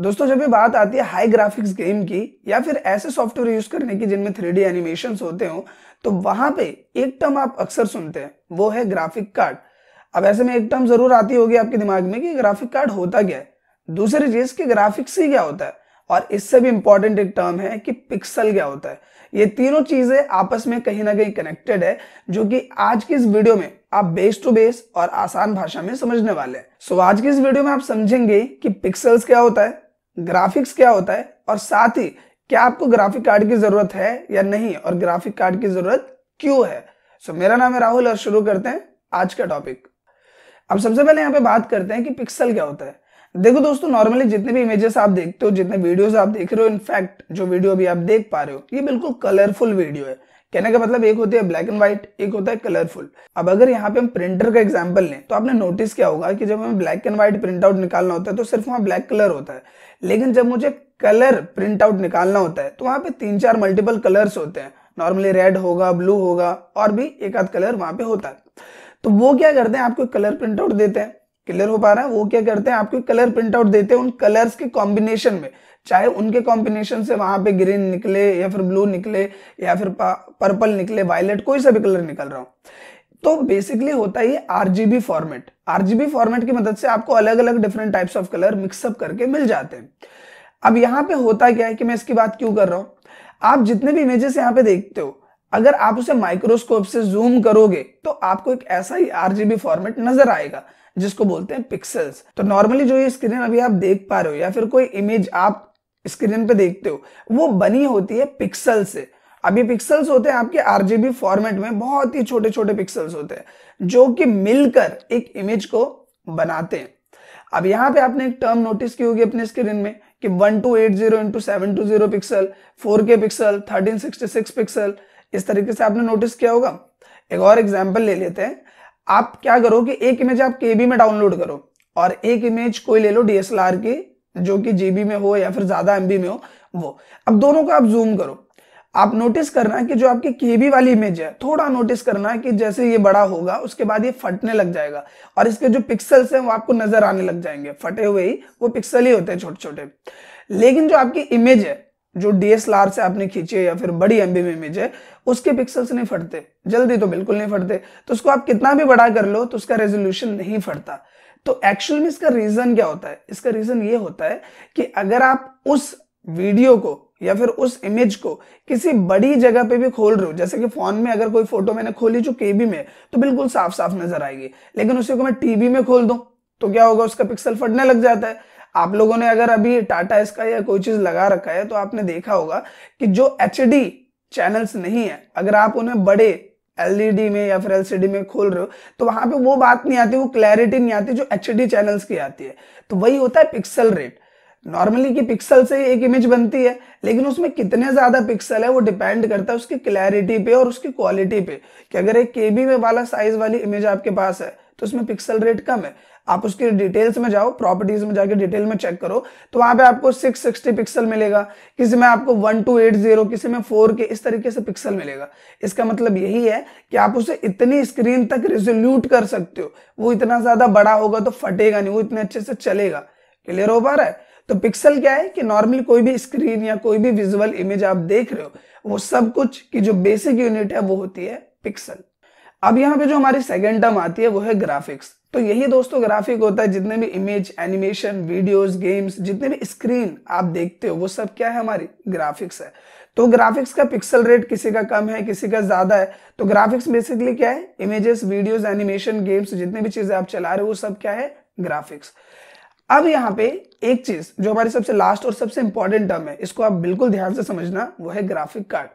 दोस्तों जब ये बात आती है हाई ग्राफिक्स गेम की या फिर ऐसे सॉफ्टवेयर यूज करने की जिनमें थ्री डी एनिमेशन होते हो तो वहां पे एक टर्म आप अक्सर सुनते हैं वो है ग्राफिक कार्ड अब ऐसे में एक टर्म जरूर आती होगी आपके दिमाग में कि ग्राफिक कार्ड होता क्या है दूसरी चीज कि ग्राफिक्स ही क्या होता है और इससे भी इंपॉर्टेंट एक टर्म है कि पिक्सल क्या होता है ये तीनों चीजें आपस में कहीं ना कहीं कनेक्टेड है जो कि आज की इस वीडियो में आप बेस टू बेस और आसान भाषा में समझने वाले हैं सो आज की इस वीडियो में आप समझेंगे कि पिक्सल्स क्या होता है ग्राफिक्स क्या होता है और साथ ही क्या आपको ग्राफिक कार्ड की जरूरत है या नहीं और ग्राफिक कार्ड की जरूरत क्यों है सो मेरा नाम है राहुल और शुरू करते हैं आज का टॉपिक अब सबसे पहले यहाँ पे बात करते हैं कि पिक्सल क्या होता है देखो दोस्तों नॉर्मली जितने भी इमेजेस आप देखते हो जितने वीडियोस आप देख रहे हो इनफैक्ट जो वीडियो अभी आप देख पा रहे हो ये बिल्कुल कलरफुल वीडियो है कहने का मतलब एक होती है ब्लैक एंड व्हाइट एक होता है कलरफुल अब अगर यहाँ पे हम प्रिंटर का एग्जाम्पल लें तो आपने नोटिस किया होगा कि जब हमें black and white print out निकालना होता है तो सिर्फ वहाँ ब्लैक कलर होता है लेकिन जब मुझे कलर प्रिंट आउट निकालना होता है तो वहाँ पे तीन चार मल्टीपल कलर्स होते हैं नॉर्मली रेड होगा ब्लू होगा और भी एक आध कलर वहां पे होता है तो वो क्या करते हैं आपको कलर प्रिंट आउट देते हैं क्लियर हो पा रहा है वो क्या करते हैं आपको कलर प्रिंट आउट देते हैं उन कलर्स के कॉम्बिनेशन में चाहे उनके कॉम्बिनेशन से वहां पे ग्रीन निकले या फिर ब्लू निकले या फिर पर्पल निकले वायलेट कोई सा भी कलर निकल रहा हो तो बेसिकली होता है आरजीबी फॉर्मेट आरजीबी फॉर्मेट की मदद से आपको अलग अलग different types of colour mixup करके मिल जाते हैं अब यहाँ पे होता क्या है कि मैं इसकी बात क्यों कर रहा हूँ आप जितने भी इमेजेस यहाँ पे देखते हो अगर आप उसे माइक्रोस्कोप से जूम करोगे तो आपको एक ऐसा ही आरजीबी फॉर्मेट नजर आएगा जिसको बोलते हैं पिक्सल्स तो नॉर्मली जो ये स्क्रीन अभी आप देख पा रहे हो या फिर कोई इमेज आप स्क्रीन पे देखते हो वो बनी होती है पिक्सल से अभी पिक्सल्स होते हैं आपके आरजीबी फॉर्मेट में बहुत ही छोटे छोटे पिक्सल्स होते हैं जो कि मिलकर एक इमेज को बनाते हैं अब यहाँ पे आपने एक टर्म नोटिस की होगी अपने स्क्रीन में कि one two eight zero into seven two zero pixel four K pixel thirteen sixty six pixel इस तरीके से आपने नोटिस किया होगा एक और एग्जाम्पल ले लेते हैं आप क्या करो कि एक इमेज आप केबी में डाउनलोड करो और एक इमेज कोई ले लो डीएसएलआर की जो कि जीबी में हो या फिर ज्यादा एमबी में हो वो अब दोनों को आप जूम करो आप नोटिस करना कि जो आपकी केबी वाली इमेज है थोड़ा नोटिस करना कि जैसे ये बड़ा होगा उसके बाद ये फटने लग जाएगा और इसके जो पिक्सल्स हैं वो आपको नजर आने लग जाएंगे फटे हुए ही वो पिक्सल ही होते हैं छोटे छोटे लेकिन जो आपकी इमेज है जो डीएसएलआर से आपने खींची है या फिर बड़ी एमबी में इमेज है उसके पिक्सल्स नहीं फटते जल्दी तो बिल्कुल नहीं फटते तो उसको आप कितना भी बड़ा कर लो तो उसका रेजोल्यूशन नहीं फटता तो एक्चुअल में इसका रीजन क्या होता है इसका रीजन ये होता है कि अगर आप उस वीडियो को या फिर उस इमेज को किसी बड़ी जगह पे भी खोल रहे हो जैसे कि फोन में अगर कोई फोटो मैंने खोली जो केबी में तो बिल्कुल साफ साफ नजर आएगी लेकिन उसे को मैं टीवी में खोल दूं तो क्या होगा उसका पिक्सल फटने लग जाता है आप लोगों ने अगर अभी टाटा इसका या कोई चीज लगा रखा है तो आपने देखा होगा कि जो एच चैनल्स नहीं है अगर आप उन्हें बड़े एलईडी e में या फिर एलसीडी में खोल रहे हो तो वहां पे वो बात नहीं आती वो क्लैरिटी नहीं आती जो एच चैनल्स की आती है तो वही होता है पिक्सल रेट नॉर्मली की पिक्सल से एक इमेज बनती है लेकिन उसमें कितने ज्यादा पिक्सल है वो डिपेंड करता है उसकी क्लैरिटी पे और उसकी क्वालिटी पे कि अगर एक केबी में वाला साइज वाली इमेज आपके पास है तो इसमें पिक्सल रेट कम है आप उसकी डिटेल्स में जाओ प्रॉपर्टीज में जाके डिटेल में चेक करो तो वहां पे आपको 660 पिक्सल मिलेगा किसी में आपको 1280 किसी में 4K इस तरीके से पिक्सल मिलेगा इसका मतलब यही है कि आप उसे इतनी स्क्रीन तक रिजोल्यूट कर सकते हो वो इतना ज्यादा बड़ा होगा तो फटेगा नहीं वो इतने अच्छे से चलेगा क्लियर हो पा रहा है तो पिक्सल क्या है कि नॉर्मली कोई भी स्क्रीन या कोई भी विजुअल इमेज आप देख रहे हो वो सब कुछ की जो बेसिक यूनिट है वो होती है पिक्सल अब यहाँ पे जो हमारी सेकेंड टर्म आती है वो है ग्राफिक्स तो यही दोस्तों ग्राफिक होता है जितने भी इमेज एनिमेशन वीडियोस गेम्स जितने भी स्क्रीन आप देखते हो वो सब क्या है हमारी ग्राफिक्स है तो ग्राफिक्स का पिक्सल रेट किसी का कम है किसी का ज्यादा है तो ग्राफिक्स बेसिकली क्या है इमेजेस वीडियोस एनिमेशन गेम्स जितने भी चीजें आप चला रहे हो वो सब क्या है ग्राफिक्स अब यहाँ पे एक चीज जो हमारी सबसे लास्ट और सबसे इंपॉर्टेंट टर्म है इसको आप बिल्कुल ध्यान से समझना वो है ग्राफिक कार्ड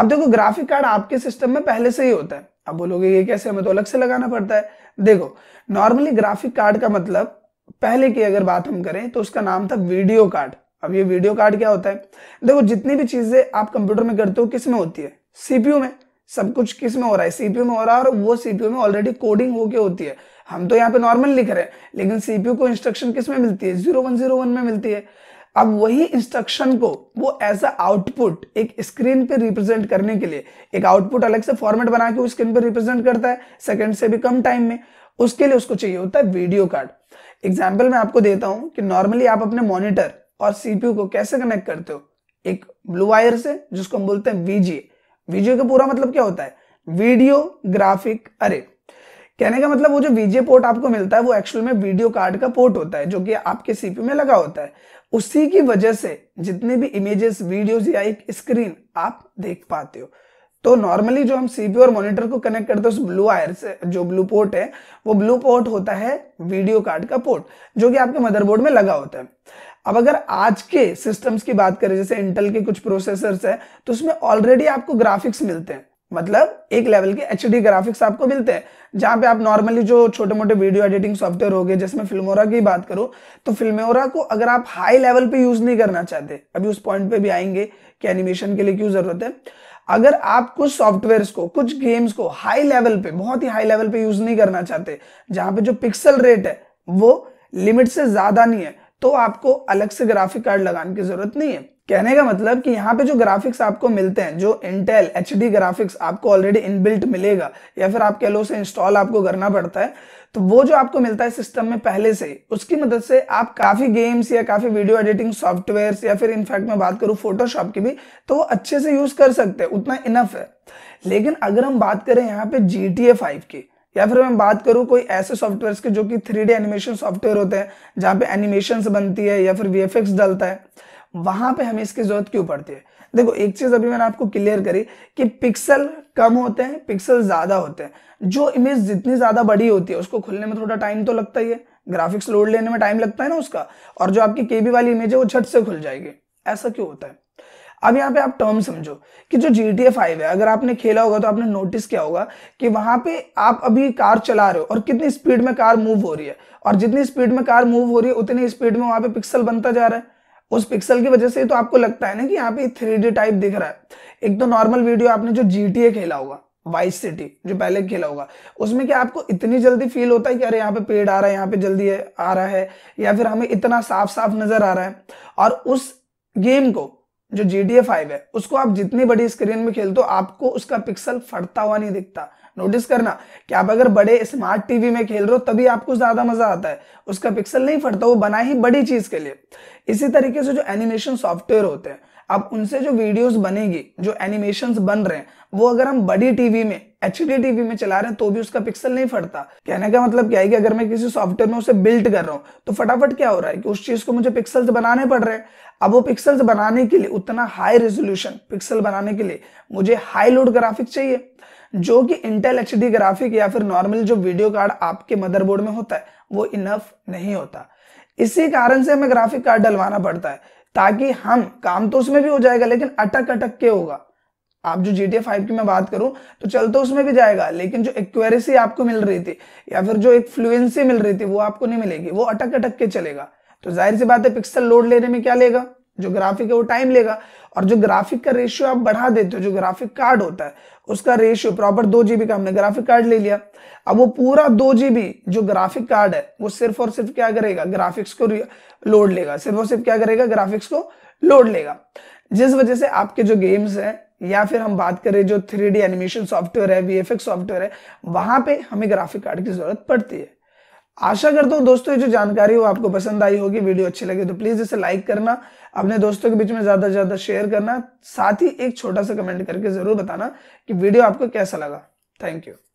अब देखो ग्राफिक कार्ड आपके सिस्टम में पहले से ही होता है अब बोलोगे ये कैसे हमें तो अलग से लगाना पड़ता है देखो नॉर्मली ग्राफिक कार्ड का मतलब पहले की अगर बात हम करें तो उसका नाम था वीडियो कार्ड अब ये वीडियो कार्ड क्या होता है देखो जितनी भी चीजें आप कंप्यूटर में करते हो किस में होती है सीपीयू में सब कुछ किस में हो रहा है सीपीयू में हो रहा है और वो सीपीयू में ऑलरेडी कोडिंग होके होती है हम तो यहाँ पे नॉर्मल लिख रहे हैं लेकिन सीपीयू को इंस्ट्रक्शन किस में मिलती है जीरो वन जीरो वन में मिलती है अब वही इंस्ट्रक्शन को वो एज अ आउटपुट एक स्क्रीन पे रिप्रेजेंट करने के लिए एक आउटपुट अलग से फॉर्मेट बना के उस स्क्रीन पे रिप्रेजेंट करता है सेकंड से भी कम टाइम में उसके लिए उसको चाहिए होता है वीडियो कार्ड एग्जाम्पल मैं आपको देता हूं कि नॉर्मली आप अपने मॉनिटर और सीपीयू को कैसे कनेक्ट करते हो एक ब्लू वायर से जिसको हम बोलते हैं वीजीए वीजीए का पूरा मतलब क्या होता है वीडियो ग्राफिक अरे कहने का मतलब वो जो वीजे पोर्ट आपको मिलता है वो एक्चुअल में वीडियो कार्ड का पोर्ट होता है जो कि आपके सीपीयू में लगा होता है उसी की वजह से जितने भी इमेजेस वीडियो या एक स्क्रीन आप देख पाते हो तो नॉर्मली जो हम सीपीयू और मॉनिटर को कनेक्ट करते हैं उस ब्लू आयर से जो ब्लू पोर्ट है वो ब्लू पोर्ट होता है वीडियो कार्ड का पोर्ट जो कि आपके मदरबोर्ड में लगा होता है अब अगर आज के सिस्टम्स की बात करें जैसे इंटेल के कुछ प्रोसेसर्स हैं तो उसमें ऑलरेडी आपको ग्राफिक्स मिलते हैं मतलब एक लेवल के एच ग्राफिक्स आपको मिलते हैं जहां पे आप नॉर्मली जो छोटे मोटे वीडियो एडिटिंग सॉफ्टवेयर हो गए जैसे मैं फिल्मोरा की बात करूँ तो फिल्मोरा को अगर आप हाई लेवल पे यूज नहीं करना चाहते अभी उस पॉइंट पे भी आएंगे कि एनिमेशन के लिए क्यों जरूरत है अगर आप कुछ सॉफ्टवेयर को कुछ गेम्स को हाई लेवल पे बहुत ही हाई लेवल पे यूज नहीं करना चाहते जहाँ पे जो पिक्सल रेट है वो लिमिट से ज्यादा नहीं है तो आपको अलग से ग्राफिक कार्ड लगाने की जरूरत नहीं है कहने का मतलब कि यहाँ पे जो ग्राफिक्स आपको मिलते हैं जो इंटेल एच ग्राफिक्स आपको ऑलरेडी इनबिल्ट मिलेगा या फिर आप कह लो इंस्टॉल आपको करना पड़ता है तो वो जो आपको मिलता है सिस्टम में पहले से उसकी मदद से आप काफी गेम्स या काफी वीडियो एडिटिंग सॉफ्टवेयर या फिर इनफैक्ट मैं बात करूँ फोटोशॉप की भी तो वो अच्छे से यूज कर सकते हैं उतना इनफ है लेकिन अगर हम बात करें यहाँ पे जी टी की या फिर मैं बात करूँ कोई ऐसे सॉफ्टवेयर के जो कि थ्री एनिमेशन सॉफ्टवेयर होते हैं जहाँ पे एनिमेशन बनती है या फिर वी डलता है वहां पे हमें इसकी जरूरत क्यों पड़ती है देखो एक चीज अभी मैंने आपको क्लियर करी कि पिक्सल कम होते हैं पिक्सल ज्यादा होते हैं जो इमेज जितनी ज्यादा बड़ी होती है उसको खुलने में थोड़ा टाइम तो लगता ही है ग्राफिक्स लोड लेने में टाइम लगता है ना उसका और जो आपकी केबी वाली इमेज है वो छट से खुल जाएगी ऐसा क्यों होता है अब यहाँ पे आप टर्म समझो कि जो जी टी है अगर आपने खेला होगा तो आपने नोटिस किया होगा कि वहां पे आप अभी कार चला रहे हो और कितनी स्पीड में कार मूव हो रही है और जितनी स्पीड में कार मूव हो रही है उतनी स्पीड में वहां पे पिक्सल बनता जा रहा है उस पिक्सल की वजह से तो आपको लगता है ना कि यहाँ पे थ्री टाइप दिख रहा है एक तो नॉर्मल वीडियो आपने जो जी खेला होगा वाइस सिटी जो पहले खेला होगा उसमें क्या आपको इतनी जल्दी फील होता है कि अरे यहाँ पे पेड़ आ रहा है यहाँ पे जल्दी आ रहा है या फिर हमें इतना साफ साफ नजर आ रहा है और उस गेम को जो जी टी फाइव है उसको आप जितनी बड़ी स्क्रीन में खेलते हो आपको उसका पिक्सल फटता हुआ नहीं दिखता नोटिस करना कि आप अगर बड़े स्मार्ट टीवी में खेल रहे हो तभी आपको ज्यादा मजा आता है उसका पिक्सल नहीं फटता वो बना ही बड़ी चीज के लिए इसी तरीके से जो एनिमेशन सॉफ्टवेयर होते हैं अब उनसे जो वीडियोस बनेगी जो एनिमेशंस बन रहे हैं वो अगर हम बड़ी टीवी में एच टीवी में चला रहे हैं तो भी उसका पिक्सल नहीं फटता कहने का मतलब क्या है कि अगर मैं किसी सॉफ्टवेयर में उसे बिल्ड कर रहा हूं तो फटाफट क्या हो रहा है कि उस चीज को मुझे पिक्सल्स बनाने पड़ रहे हैं अब वो पिक्सल्स बनाने के लिए उतना हाई रेजोल्यूशन पिक्सल बनाने के लिए मुझे हाई लोड ग्राफिक चाहिए जो कि इंटेल एच ग्राफिक या फिर नॉर्मल जो वीडियो कार्ड आपके मदरबोर्ड में होता है वो इनफ नहीं होता इसी कारण से हमें ग्राफिक कार्ड डलवाना पड़ता है ताकि हम काम तो उसमें भी हो जाएगा लेकिन अटक अटक के होगा आप जो जी टी की मैं बात करूं तो चल तो उसमें भी जाएगा लेकिन जो एक्वेरेसी आपको मिल रही थी या फिर जो एक फ्लुएंसी मिल रही थी वो आपको नहीं मिलेगी वो अटक अटक के चलेगा तो जाहिर सी बात है पिक्सल लोड लेने में क्या लेगा जो ग्राफिक है वो टाइम लेगा और जो ग्राफिक का रेशियो आप बढ़ा देते हो जो ग्राफिक कार्ड होता है उसका रेशियो प्रॉपर दो जीबी का हमने ग्राफिक कार्ड ले लिया अब वो पूरा दो जीबी जो ग्राफिक कार्ड है वो सिर्फ और सिर्फ क्या करेगा ग्राफिक्स को लोड लेगा सिर्फ और सिर्फ क्या करेगा ग्राफिक्स को लोड लेगा जिस वजह से आपके जो गेम्स हैं या फिर हम बात करें जो थ्री डी एनिमेशन सॉफ्टवेयर है वी सॉफ्टवेयर है वहां पे हमें ग्राफिक कार्ड की जरूरत पड़ती है आशा करता हूँ दोस्तों ये जो जानकारी हो आपको पसंद आई होगी वीडियो अच्छी लगे तो प्लीज इसे लाइक करना अपने दोस्तों के बीच में ज्यादा से ज्यादा शेयर करना साथ ही एक छोटा सा कमेंट करके जरूर बताना कि वीडियो आपको कैसा लगा थैंक यू